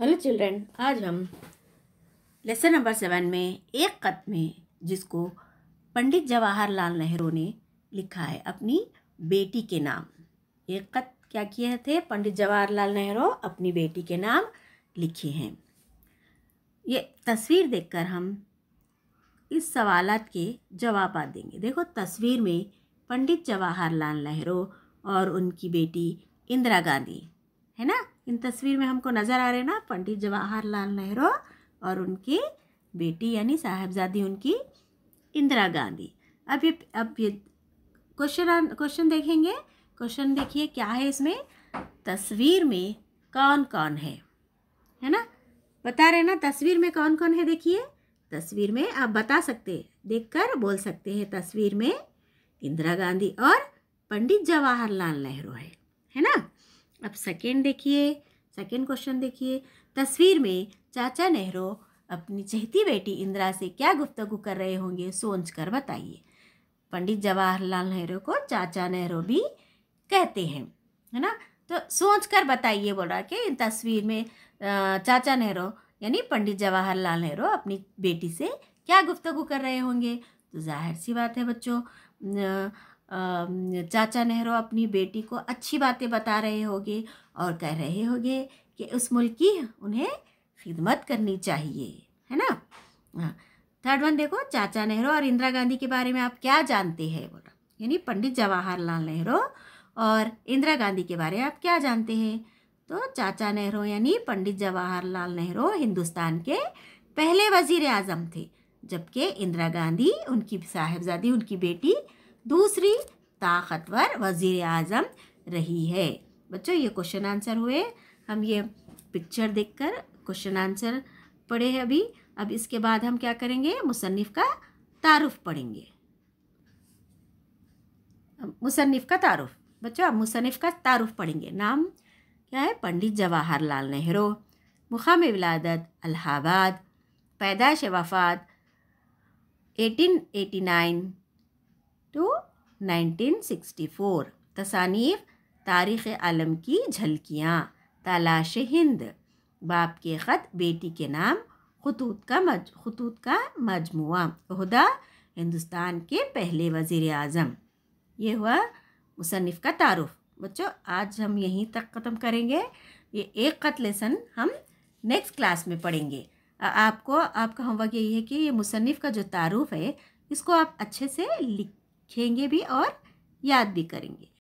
Hello children आज हम lesson number seven में एक कत में जिसको पंडित जवाहरलाल नेहरू ने लिखा है अपनी बेटी के नाम एक कत क्या किए थे पंडित जवाहरलाल नेहरू अपनी बेटी के नाम लिखे हैं ये तस्वीर देखकर हम इस सवालत के जवाब आ देंगे देखो तस्वीर में पंडित जवाहरलाल नेहरू और उनकी बेटी इंदिरा गांधी है ना इन तस्वीर में हमको नज़र आ रहे ना पंडित जवाहरलाल नेहरू और उनकी बेटी यानी साहेबजादी उनकी इंदिरा गांधी अब ये अब ये क्वेश्चन क्वेश्चन देखेंगे क्वेश्चन देखिए क्या है इसमें तस्वीर में कौन कौन है है ना बता रहे ना तस्वीर में कौन कौन है देखिए तस्वीर में आप बता सकते देखकर बोल सकते हैं तस्वीर में इंदिरा गांधी और पंडित जवाहरलाल नेहरू है है ना अब सेकेंड देखिए सेकेंड क्वेश्चन देखिए तस्वीर में चाचा नेहरू अपनी चहती बेटी इंदिरा से क्या गुफ्तगु कर रहे होंगे सोच कर बताइए पंडित जवाहरलाल नेहरू को चाचा नेहरू भी कहते हैं है ना तो सोच कर बताइए बोल रहा कि इन तस्वीर में चाचा नेहरू यानी पंडित जवाहरलाल नेहरू अपनी बेटी से क्या गुफ्तगु कर रहे होंगे तो जाहिर सी बात है बच्चों चाचा नेहरू अपनी बेटी को अच्छी बातें बता रहे होंगे और कह रहे होंगे कि उस मुल्क की उन्हें खिदमत करनी चाहिए है ना थर्ड हाँ। वन देखो चाचा नेहरू और इंदिरा गांधी के बारे में आप क्या जानते हैं बोला यानी पंडित जवाहरलाल नेहरू और इंदिरा गांधी के बारे में आप क्या जानते हैं तो चाचा नेहरू यानी पंडित जवाहरलाल नेहरू हिंदुस्तान के पहले वजीर आज़म थे जबकि इंदिरा गांधी उनकी साहेबजादी उनकी बेटी दूसरी ताकतवर वज़ी अजम रही है बच्चों ये क्वेश्चन आंसर हुए हम ये पिक्चर देखकर क्वेश्चन आंसर पढ़े हैं अभी अब इसके बाद हम क्या करेंगे मुसनफ़ का तारफ़ पढ़ेंगे मुसनफ़ का तारफ़ बच्चों अब मुसनफ़ का तारफ़ पढ़ेंगे नाम क्या है पंडित जवाहरलाल नेहरू मुकाम विलादत अलाहाबाद पैदाश वफात 1889 टू नाइनटीन सिक्सटी फ़ोर तसानीफ तारीख़ आलम की झलकियाँ तलाश हिंद बाप के ख़त बेटी के नाम खतूत का मज खतूत का मजमु अहदा हिंदुस्तान के पहले वज़ी अजम ये हुआ मुसनफ़ का तारफ़ बच्चों आज हम यहीं तक ख़त्म करेंगे ये एक ख़त लेसन हम नेक्स्ट क्लास में पढ़ेंगे आपको आपका होमवर्क यही है कि ये मुसनफ़ का जो तारुफ़ है इसको आप अच्छे से लिख सीखेंगे भी और याद भी करेंगे